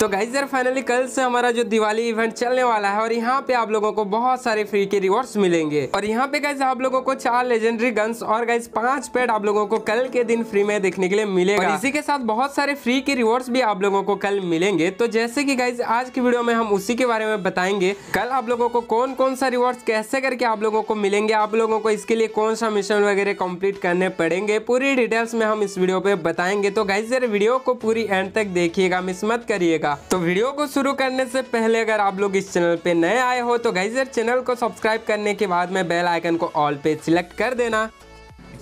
तो गाइज यार फाइनली कल से हमारा जो दिवाली इवेंट चलने वाला है और यहाँ पे आप लोगों को बहुत सारे फ्री के रिवॉर्ड्स मिलेंगे और यहाँ पे गाइज आप लोगों को चार लेजेंडरी गन्स और गाइज पांच पेड आप लोगों को कल के दिन फ्री में देखने के लिए मिलेगा और इसी के साथ बहुत सारे फ्री के रिवॉर्ड्स भी आप लोगों को कल मिलेंगे तो जैसे की गाइज आज की वीडियो में हम उसी के बारे में बताएंगे कल आप लोगों को कौन कौन सा रिवॉर्ड कैसे करके आप लोगों को मिलेंगे आप लोगों को इसके लिए कौन सा मिशन वगैरह कम्प्लीट करने पड़ेंगे पूरी डिटेल्स में हम इस वीडियो पे बताएंगे तो गाइज यार वीडियो को पूरी एंड तक देखिएगा मिस मत करिएगा रहेगा तो वीडियो को शुरू करने से पहले अगर आप लोग इस चैनल पे नए आए हो तो गाइजर चैनल को सब्सक्राइब करने के बाद में बेल आइकन को ऑल पे सिलेक्ट कर देना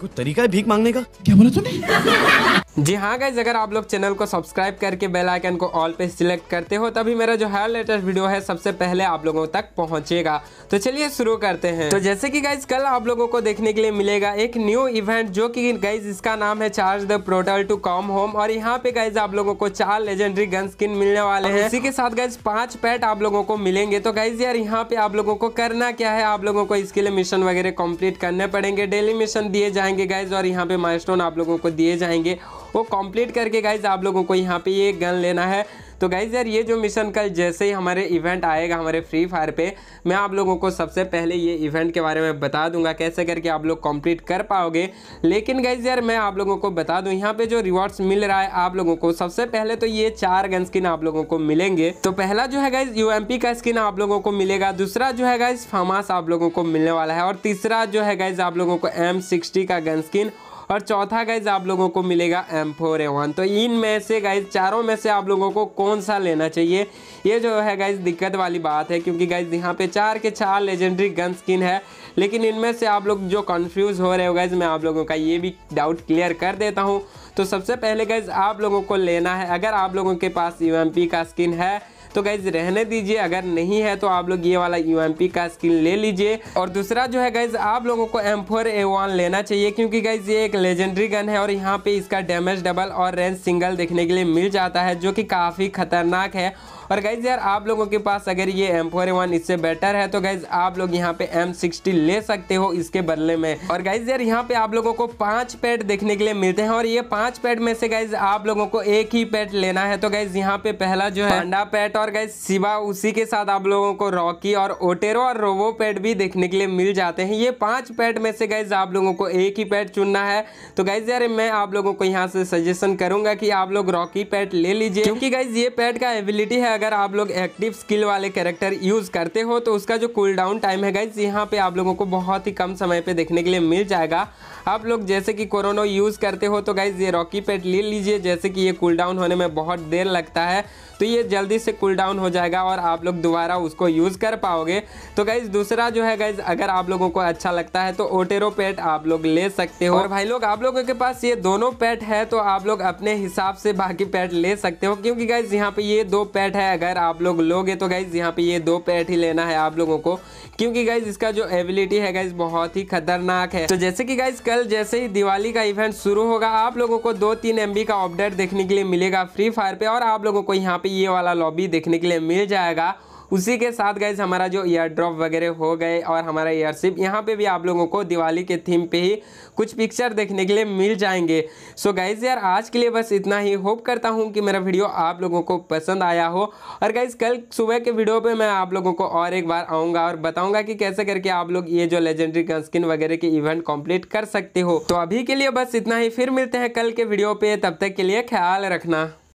कोई तरीका है भीख मांगने का क्या बोला तूने जी हाँ गाइज अगर आप लोग चैनल को सब्सक्राइब करके बेल आइकन को ऑल पे सिलेक्ट करते हो तभी मेरा जो हर लेटेस्ट वीडियो है सबसे पहले आप लोगों तक पहुंचेगा तो चलिए शुरू करते हैं तो जैसे कि गाइज कल आप लोगों को देखने के लिए मिलेगा एक न्यू इवेंट जो कि गाइज इसका नाम है charge the portal to come home और यहाँ पे गाइज आप लोगों को चार लेजेंडरी गन स्किन मिलने वाले है इसी के साथ गाइज पांच पैट आप लोगों को मिलेंगे तो गाइज यार यहाँ पे आप लोगों को करना क्या है आप लोगों को इसके लिए मिशन वगैरह कम्प्लीट करने पड़ेंगे डेली मिशन दिए जाएंगे गाइज और यहाँ पे माइल आप लोगों को दिए जाएंगे वो कंप्लीट करके गाइज आप लोगों को यहाँ पे ये गन लेना है तो गाइज यार ये जो मिशन कल जैसे ही हमारे इवेंट आएगा हमारे फ्री फायर पे मैं आप लोगों को सबसे पहले ये इवेंट के बारे में बता दूंगा कैसे करके आप लोग कंप्लीट कर पाओगे लेकिन गाइज यार मैं आप लोगों को बता दूं यहाँ पे जो रिवॉर्ड्स मिल रहा है आप लोगों को सबसे पहले तो ये चार गन स्किन आप लोगों को मिलेंगे तो पहला जो है गाइज यू का स्किन आप लोगों को मिलेगा दूसरा जो है गाइज फामास आप लोगों को मिलने वाला है और तीसरा जो है गाइज आप लोगों को एम का गन स्किन और चौथा गाइज आप लोगों को मिलेगा एम फोर ए वन तो में से गाइज चारों में से आप लोगों को कौन सा लेना चाहिए ये जो है गाइज दिक्कत वाली बात है क्योंकि गाइज यहाँ पे चार के चार लेजेंडरी गन स्किन है लेकिन इनमें से आप लोग जो कन्फ्यूज़ हो रहे हो गाइज मैं आप लोगों का ये भी डाउट क्लियर कर देता हूँ तो सबसे पहले गाइज आप लोगों को लेना है अगर आप लोगों के पास यू का स्किन है तो गाइज रहने दीजिए अगर नहीं है तो आप लोग ये वाला यू का स्किन ले लीजिए और दूसरा जो है गाइज आप लोगों को एम फोर लेना चाहिए क्योंकि गाइज ये एक लेजेंडरी गन है और यहाँ पे इसका डैमेज डबल और रेंज सिंगल देखने के लिए मिल जाता है जो कि काफ़ी खतरनाक है और गाइज यार आप लोगों के पास अगर ये एम फोर इससे बेटर है तो गाइज आप लोग यहाँ पे एम सिक्सटी ले सकते हो इसके बदले में और गाइज यार यहाँ पे आप लोगों को पांच पैड देखने के लिए मिलते हैं और ये पांच पैड में से गाइज आप लोगों को एक ही पैड लेना है तो गाइज यहाँ पे पहला जो है अंडा पैट और गाइज सिवा उसी के साथ आप लोगों को रॉकी और ओटेरो और रोवो पैड भी देखने के लिए मिल जाते हैं ये पांच पैड में से गाइज आप लोगों को एक ही पैड चुनना है तो गाइज यार मैं आप लोगों को यहाँ से सजेशन करूंगा की आप लोग रॉकी पैट ले लीजिए क्योंकि गाइज ये पैड का एबिलिटी है अगर आप लोग एक्टिव स्किल वाले कैरेक्टर यूज़ करते हो तो उसका जो कूल डाउन टाइम है गाइज यहाँ पे आप लोगों को बहुत ही कम समय पे देखने के लिए मिल जाएगा आप लोग जैसे कि कोरोनो यूज़ करते हो तो गाइज ये रॉकी पेट ले लीजिए जैसे कि ये कूल डाउन होने में बहुत देर लगता है तो ये जल्दी से कूल डाउन हो जाएगा और आप लोग दोबारा उसको यूज़ कर पाओगे तो गाइज दूसरा जो है गाइज अगर आप लोगों को अच्छा लगता है तो ओटेरो पेट आप लोग ले सकते हो और भाई लोग आप लोगों के पास ये दोनों पेट है तो आप लोग अपने हिसाब से बाकी पेट ले सकते हो क्योंकि गाइज यहाँ पे ये दो पेट है है अगर आप लोग लोगे तो गाइज यहाँ पे ये दो पैट ही लेना है आप लोगों को क्योंकि गाइज इसका जो एबिलिटी है गाइज बहुत ही खतरनाक है तो जैसे कि गाइज कल जैसे ही दिवाली का इवेंट शुरू होगा आप लोगों को दो तीन एम का अपडेट देखने के लिए मिलेगा फ्री फायर पे और आप लोगों को यहाँ पे ये वाला लॉबी देखने के लिए मिल जाएगा उसी के साथ गाइज हमारा जो ईयर ड्रॉप वगैरह हो गए और हमारा ईयरशिप यहाँ पे भी आप लोगों को दिवाली के थीम पे ही कुछ पिक्चर देखने के लिए मिल जाएंगे सो गाइज यार आज के लिए बस इतना ही होप करता हूँ कि मेरा वीडियो आप लोगों को पसंद आया हो और गाइज कल सुबह के वीडियो पे मैं आप लोगों को और एक बार आऊँगा और बताऊँगा कि कैसे करके आप लोग ये जो लेजेंडरी गनस्किन वगैरह के इवेंट कॉम्प्लीट कर सकते हो तो अभी के लिए बस इतना ही फिर मिलते हैं कल के वीडियो पे तब तक के लिए ख्याल रखना